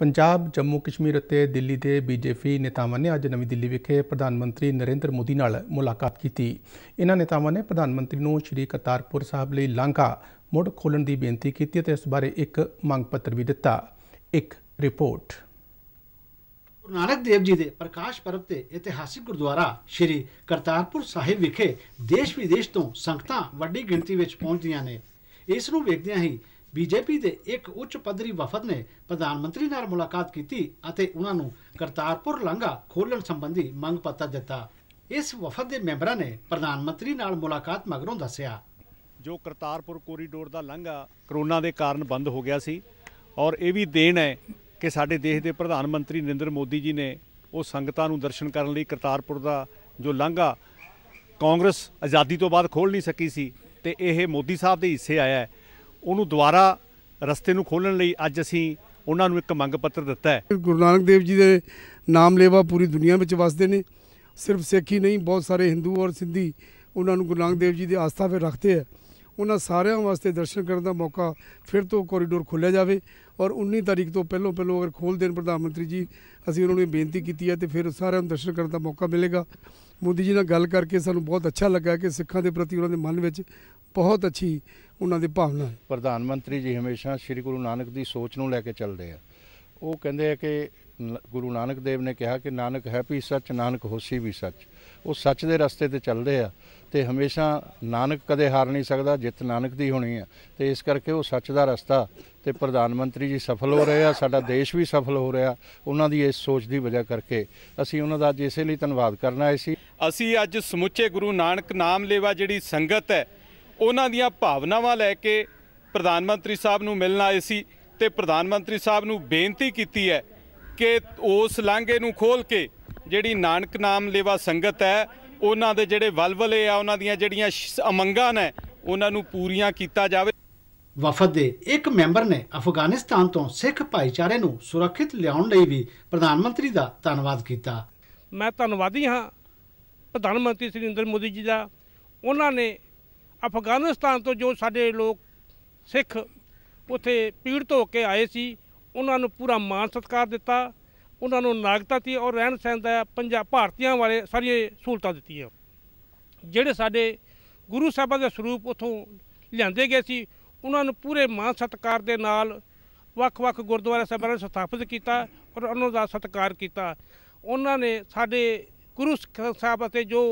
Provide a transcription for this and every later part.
ਪੰਜਾਬ ਜੰਮੂ ਕਸ਼ਮੀਰ ਅਤੇ ਦਿੱਲੀ ਦੇ ਬੀਜੇਪੀ ਨੇਤਾਵਾਂ ਨੇ ਅੱਜ ਨਵੀਂ ਦਿੱਲੀ ਵਿਖੇ ਪ੍ਰਧਾਨ ਮੰਤਰੀ ਨਰਿੰਦਰ ਮੋਦੀ ਨਾਲ ਮੁਲਾਕਾਤ ਕੀਤੀ ਇਹਨਾਂ ਨੇਤਾਵਾਂ ਨੇ ਪ੍ਰਧਾਨ ਮੰਤਰੀ ਨੂੰ ਸ਼੍ਰੀ ਕਰਤਾਰਪੁਰ ਸਾਹਿਬ ਲਈ ਲਾਂਘਾ ਮੁੜ ਖੋਲਣ ਦੀ ਬੇਨਤੀ ਕੀਤੀ ਅਤੇ ਇਸ ਬਾਰੇ ਇੱਕ ਮੰਗ ਪੱਤਰ ਵੀ ਦਿੱਤਾ ਇੱਕ ਰਿਪੋਰਟ ਨਾਨਕ ਦੇਵ ਜੀ ਦੇ ਪ੍ਰਕਾਸ਼ ਪਰਬ ਤੇ ਇਤਿਹਾਸਿਕ ਗੁਰਦੁਆਰਾ ਸ਼੍ਰੀ ਕਰਤਾਰਪੁਰ ਸਾਹਿਬ ਵਿਖੇ ਦੇਸ਼ ਵਿਦੇਸ਼ ਤੋਂ ਸੰਗਤਾਂ ਵੱਡੀ ਗਿਣਤੀ ਵਿੱਚ ਪਹੁੰਚਦੀਆਂ ਨੇ ਇਸ ਨੂੰ ਵੇਖਦਿਆਂ ਹੀ ਬੀਜੇਪੀ ਦੇ ਇੱਕ ਉੱਚ ਪਦਰੀ ਵਫਦ ਨੇ ਪ੍ਰਧਾਨ ਮੰਤਰੀ ਨਾਲ ਮੁਲਾਕਾਤ ਕੀਤੀ ਅਤੇ ਉਹਨਾਂ ਨੂੰ ਕਰਤਾਰਪੁਰ ਲਾਂਘਾ ਖੋਲਣ ਸੰਬੰਧੀ ਮੰਗ ਪੱਤਰ ਦਿੱਤਾ ਇਸ ਵਫਦ ਦੇ ਮੈਂਬਰਾਂ ਨੇ ਪ੍ਰਧਾਨ ਮੰਤਰੀ ਨਾਲ ਮੁਲਾਕਾਤ ਮਗਰੋਂ ਦੱਸਿਆ ਜੋ ਕਰਤਾਰਪੁਰ ਕੋਰੀਡੋਰ ਦਾ ਲਾਂਘਾ ਕਰੋਨਾ ਦੇ ਕਾਰਨ ਬੰਦ ਹੋ ਗਿਆ ਸੀ ਔਰ ਇਹ ਵੀ ਦੇਣ ਹੈ ਕਿ ਸਾਡੇ ਦੇਸ਼ ਦੇ ਪ੍ਰਧਾਨ ਮੰਤਰੀ ਨਰਿੰਦਰ ਮੋਦੀ ਜੀ ਨੇ ਉਹ ਸੰਗਤਾਂ ਨੂੰ ਦਰਸ਼ਨ ਕਰਨ ਲਈ ਕਰਤਾਰਪੁਰ ਦਾ ਜੋ ਲਾਂਘਾ ਕਾਂਗਰਸ ਆਜ਼ਾਦੀ ਤੋਂ ਬਾਅਦ ਖੋਲ ਨਹੀਂ ਸਕੀ ਸੀ ਤੇ ਇਹ ਮੋਦੀ ਸਾਹਿਬ ਦੇ ਹਿੱਸੇ ਆਇਆ ਹੈ ਉਹਨੂੰ ਦੁਬਾਰਾ ਰਸਤੇ ਨੂੰ ਖੋਲਣ ਲਈ ਅੱਜ ਅਸੀਂ ਉਹਨਾਂ ਨੂੰ ਇੱਕ ਮੰਗ ਪੱਤਰ ਦਿੱਤਾ ਹੈ ਗੁਰੂ ਨਾਨਕ ਦੇਵ ਜੀ ਦੇ ਨਾਮ ਲੇਵਾ ਪੂਰੀ ਦੁਨੀਆ ਵਿੱਚ ਵਸਦੇ ਨੇ ਸਿਰਫ ਸਿੱਖ ਹੀ ਨਹੀਂ ਬਹੁਤ ਸਾਰੇ ਹਿੰਦੂ ਔਰ ਸਿੰਧੀ ਉਹਨਾਂ ਨੂੰ ਗੁਰੂ ਨਾਨਕ ਦੇਵ ਜੀ ਦੀ ਆਸਥਾ 'ਤੇ ਰੱਖਦੇ ਆ ਉਹਨਾਂ ਸਾਰਿਆਂ ਵਾਸਤੇ ਦਰਸ਼ਨ ਕਰਨ ਦਾ ਮੌਕਾ ਫਿਰ ਤੋਂ ਕੋਰੀਡੋਰ ਖੋਲ੍ਹਿਆ ਜਾਵੇ ਔਰ 19 ਤਾਰੀਖ ਤੋਂ ਪਹਿਲਾਂ ਪਹਿਲਾਂ ਅਗਰ ਖੋਲ ਦੇਣ ਪ੍ਰਧਾਨ ਮੰਤਰੀ ਜੀ ਅਸੀਂ ਉਹਨਾਂ ਨੂੰ ਬੇਨਤੀ ਕੀਤੀ ਹੈ ਤੇ ਫਿਰ ਸਾਰਿਆਂ ਨੂੰ ਦਰਸ਼ਨ ਕਰਨ ਦਾ ਮੌਕਾ ਮਿਲੇਗਾ ਮੋਦੀ ਜੀ ਨਾਲ ਗੱਲ ਕਰਕੇ ਸਾਨੂੰ ਬਹੁਤ ਅੱਛਾ ਲੱਗਾ ਕਿ ਸਿੱਖਾਂ ਦੇ ਪ੍ਰਤੀ ਉਹਨਾਂ ਦੇ ਮਨ ਵਿੱਚ ਬਹੁਤ ਅੱਛੀ ਉਹਨਾਂ ਦੀ ਭਾਵਨਾ ਪ੍ਰਧਾਨ ਮੰਤਰੀ ਜੀ ਹਮੇਸ਼ਾ ਸ੍ਰੀ ਗੁਰੂ ਨਾਨਕ ਦੀ ਸੋਚ ਨੂੰ ਲੈ ਕੇ ਚੱਲਦੇ ਆ ਉਹ ਕਹਿੰਦੇ ਆ ਕਿ ਗੁਰੂ ਨਾਨਕ ਦੇਵ ਨੇ ਕਿਹਾ ਕਿ ਨਾਨਕ ਹੈ ਵੀ ਸੱਚ ਨਾਨਕ ਹੋਸੀ ਵੀ ਸੱਚ ਉਹ ਸੱਚ ਦੇ ਰਸਤੇ ਤੇ ਚੱਲਦੇ ਆ ਤੇ ਹਮੇਸ਼ਾ ਨਾਨਕ ਕਦੇ ਹਾਰ ਨਹੀਂ ਸਕਦਾ ਜਿੱਤ ਨਾਨਕ ਦੀ ਹੋਣੀ ਆ ਤੇ ਇਸ ਕਰਕੇ ਉਹ ਸੱਚ ਦਾ ਰਸਤਾ ਤੇ ਪ੍ਰਧਾਨ ਮੰਤਰੀ ਜੀ ਸਫਲ ਹੋ ਰਹੇ ਆ ਸਾਡਾ ਦੇਸ਼ ਵੀ ਸਫਲ ਹੋ ਰਿਹਾ ਉਹਨਾਂ ਦੀ ਇਸ ਸੋਚ ਦੀ ਵਜ੍ਹਾ ਕਰਕੇ ਅਸੀਂ ਉਹਨਾਂ ਦਾ ਅੱਜ ਇਸੇ ਲਈ ਧੰਨਵਾਦ ਕਰਨਾ ਆਏ ਸੀ ਅਸੀਂ ਅੱਜ ਸਮੁੱਚੇ ਗੁਰੂ ਨਾਨਕ ਨਾਮ ਲੇਵਾ ਜਿਹੜੀ ਸੰਗਤ ਹੈ ਉਹਨਾਂ ਦੀਆਂ ਭਾਵਨਾਵਾਂ ਲੈ ਕੇ ਪ੍ਰਧਾਨ ਮੰਤਰੀ ਸਾਹਿਬ ਨੂੰ ਮਿਲਣ ਆਏ ਸੀ ਤੇ ਪ੍ਰਧਾਨ ਮੰਤਰੀ ਸਾਹਿਬ ਨੂੰ ਬੇਨਤੀ ਕੀਤੀ ਹੈ ਕਿ ਉਸ ਲਾਂਘੇ ਨੂੰ ਖੋਲ ਕੇ ਜਿਹੜੀ ਨਾਨਕ ਨਾਮ ਲੇਵਾ ਸੰਗਤ ਹੈ ਉਹਨਾਂ ਦੇ ਜਿਹੜੇ ਵਲਵਲੇ ਆ ਉਹਨਾਂ ਦੀਆਂ ਜਿਹੜੀਆਂ ਅਮੰਗਾਂ ਨੇ ਉਹਨਾਂ ਨੂੰ ਪੂਰੀਆਂ ਕੀਤਾ ਜਾਵੇ ਵਫਦ ਦੇ ਇੱਕ ਮੈਂਬਰ ਨੇ ਅਫਗਾਨਿਸਤਾਨ ਤੋਂ ਸਿੱਖ ਭਾਈਚਾਰੇ ਨੂੰ ਸੁਰੱਖਿਤ ਲਿਆਉਣ ਲਈ ਵੀ ਪ੍ਰਧਾਨ ਮੰਤਰੀ ਦਾ ਧੰਨਵਾਦ ਕੀਤਾ ਮੈਂ ਧੰਨਵਾਦੀ ਹਾਂ ਪ੍ਰਧਾਨ ਮੰਤਰੀ ਸ੍ਰੀ ਨਰਿੰਦਰ ਮੋਦੀ ਜੀ ਦਾ ਉਹਨਾਂ ਨੇ ਅਫਗਾਨਿਸਤਾਨ ਤੋਂ ਜੋ ਸਾਡੇ ਲੋਕ ਸਿੱਖ ਉਥੇ ਪੀੜਤ ਹੋ ਕੇ ਆਏ ਸੀ ਉਹਨਾਂ ਨੂੰ ਪੂਰਾ ਮਾਨ ਸਤਕਾਰ ਦਿੱਤਾ ਉਹਨਾਂ ਨੂੰ ਨਾਗਰਿਕਤਾ ਦਿੱਤੀ ਔਰ ਰਹਿਣ ਸਹਿਣ ਦਾ ਪੰਜਾਬ ਭਾਰਤੀਆਂ ਵਾਲੇ ਸਾਰੀਆਂ ਸਹੂਲਤਾਂ ਦਿੱਤੀਆਂ ਜਿਹੜੇ ਸਾਡੇ ਗੁਰੂ ਸਾਹਿਬਾਂ ਦੇ ਸਰੂਪ ਉਥੋਂ ਲਿਆਂਦੇ ਗਏ ਸੀ ਉਹਨਾਂ ਨੂੰ ਪੂਰੇ ਮਾਨ ਸਤਕਾਰ ਦੇ ਨਾਲ ਵੱਖ-ਵੱਖ ਗੁਰਦੁਆਰਾ ਸਾਹਿਬਾਂ ਨੇ ਸਥਾਪਿਤ ਕੀਤਾ ਔਰ ਉਹਨਾਂ ਦਾ ਸਤਕਾਰ ਕੀਤਾ ਉਹਨਾਂ ਨੇ ਸਾਡੇ ਗੁਰੂ ਸਾਹਿਬ ਅਤੇ ਜੋ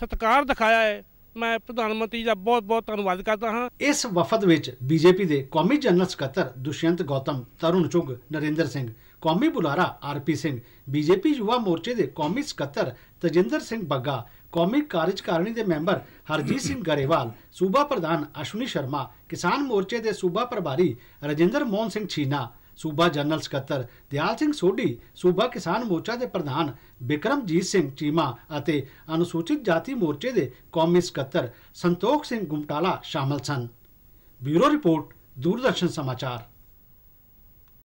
ਸਤਕਾਰ ਦਿਖਾਇਆ ਹੈ ਮੈਂ ਪ੍ਰਧਾਨ ਮੰਤਰੀ ਦਾ ਬਹੁਤ-ਬਹੁਤ ਧੰਨਵਾਦ ਕਰਦਾ ਹਾਂ ਇਸ ਵਫਦ ਵਿੱਚ ਬੀਜੇਪੀ ਦੇ ਕੌਮੀ ਜਨਰਲ ਸਕੱਤਰ ਦੁਸ਼ਯੰਤ ਗੌਤਮ, ਤਰੁਣ ਚੁਗ, ਨਰਿੰਦਰ ਸਿੰਘ, ਕੌਮੀ ਬੁਲਾਰਾ ਆਰਪੀ ਸਿੰਘ, ਬੀਜੇਪੀ ਯੁਵਾ ਮੋਰਚੇ ਦੇ ਕੌਮੀ ਸਕੱਤਰ ਤਜਿੰਦਰ ਸਿੰਘ ਬੱਗਾ, ਕੌਮੀ ਕਾਰਜਕਾਰਨੀ ਦੇ ਮੈਂਬਰ ਹਰਜੀਤ ਸਿੰਘ ਗਰੇਵਾਲ, ਸੂਬਾ ਪ੍ਰਧਾਨ ਅਸ਼ਵਨੀ ਸ਼ਰਮਾ, ਕਿਸਾਨ ਮੋਰਚੇ ਦੇ ਸੂਬਾ ਪ੍ਰਭਾਰੀ ਰਜਿੰਦਰ ਮੋਹਨ ਸਿੰਘ ਛੀਨਾ ਸੂਬਾ ਜਨਰਲ ਸਕੱਤਰ ਦਿਆਲ ਸਿੰਘ ਸੋਢੀ ਸੂਬਾ ਕਿਸਾਨ ਮੋਰਚਾ ਦੇ ਪ੍ਰਧਾਨ ਬਿਕਰਮਜੀਤ ਸਿੰਘ ਚੀਮਾ ਅਤੇ ਅਨੁਸੂਚਿਤ ਜਾਤੀ ਮੋਰਚੇ ਦੇ ਕੌਮੀ ਸਕੱਤਰ ਸੰਤੋਖ ਸਿੰਘ ਗੁਮਟਾਲਾ ਸ਼ਾਮਲ ਸਨ ਬਿਊਰੋ ਰਿਪੋਰਟ ਦੂਰਦਰਸ਼ਨ ਸਮਾਚਾਰ